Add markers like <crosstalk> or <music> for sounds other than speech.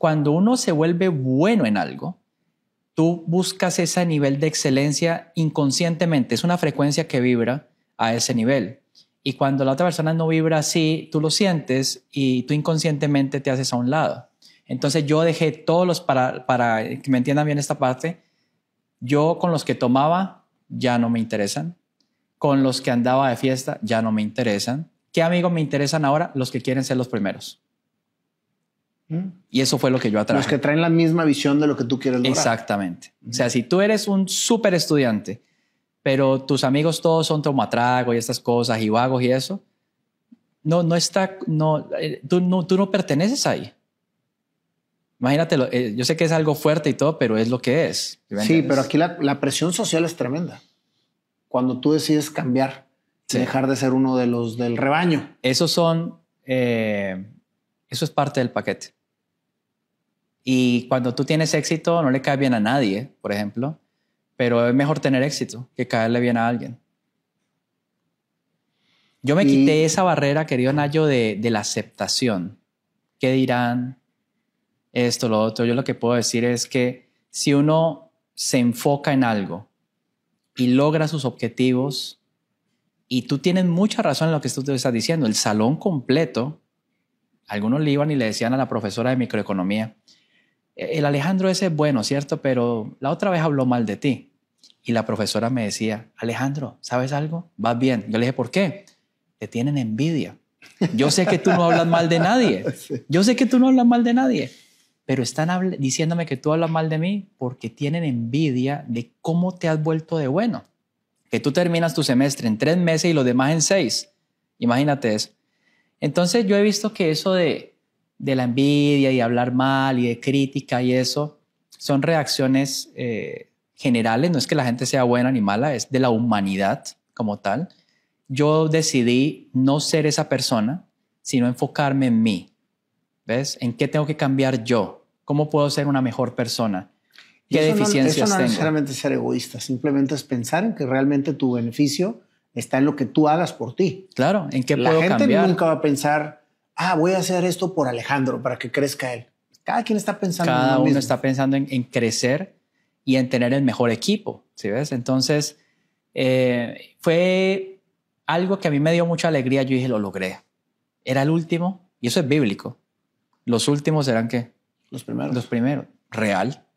cuando uno se vuelve bueno en algo, tú buscas ese nivel de excelencia inconscientemente, es una frecuencia que vibra a ese nivel. Y cuando la otra persona no vibra así, tú lo sientes y tú inconscientemente te haces a un lado. Entonces yo dejé todos los, para, para que me entiendan bien esta parte, yo con los que tomaba ya no me interesan, con los que andaba de fiesta ya no me interesan. ¿Qué amigos me interesan ahora? Los que quieren ser los primeros. Y eso fue lo que yo atrajo Los que traen la misma visión de lo que tú quieres lograr. Exactamente. O sea, si tú eres un súper estudiante, pero tus amigos todos son tomatrago y estas cosas y vagos y eso, no, no está, no, eh, tú no, perteneces ahí. Imagínate eh, yo sé que es algo fuerte y todo, pero es lo que es. Sí, pero aquí la, presión social es tremenda. Cuando tú decides cambiar, dejar de ser uno de los del rebaño. Esos son, eh, eso es parte del paquete. Y cuando tú tienes éxito, no le cae bien a nadie, por ejemplo, pero es mejor tener éxito que caerle bien a alguien. Yo me quité esa barrera, querido Nayo, de, de la aceptación. ¿Qué dirán? Esto, lo otro. Yo lo que puedo decir es que si uno se enfoca en algo y logra sus objetivos, y tú tienes mucha razón en lo que tú te estás diciendo, el salón completo, algunos le iban y le decían a la profesora de microeconomía, el Alejandro ese es bueno, ¿cierto? Pero la otra vez habló mal de ti. Y la profesora me decía, Alejandro, ¿sabes algo? Vas bien. Yo le dije, ¿por qué? Te tienen envidia. Yo sé que tú no hablas mal de nadie. <laughs> Yo sé que tú no hablas mal de nadie. Pero están diciéndome que tú hablas mal de mí porque tienen envidia de cómo te has vuelto de bueno. Que tú terminas tu semestre en tres meses y los demás en seis. Imagínate eso. Entonces yo he visto que eso de de la envidia y hablar mal y de crítica y eso, son reacciones eh, generales, no es que la gente sea buena ni mala, es de la humanidad como tal. Yo decidí no ser esa persona, sino enfocarme en mí. ¿Ves? ¿En qué tengo que cambiar yo? ¿Cómo puedo ser una mejor persona? ¿Qué deficiencias no, eso no es necesariamente ser egoísta, simplemente es pensar en que realmente tu beneficio está en lo que tú hagas por ti. Claro, ¿en qué puedo cambiar? La gente nunca va a pensar ah, voy a hacer esto por Alejandro para que crezca él. Cada quien está pensando. Cada en uno está pensando en, crecer y en tener el mejor equipo. ¿Sí ves? Entonces, eh, fue algo que a mí me dio mucha alegría. Yo dije, lo logré. Era el último, y eso es bíblico. Los últimos serán qué? Los primeros. Los primeros. Real.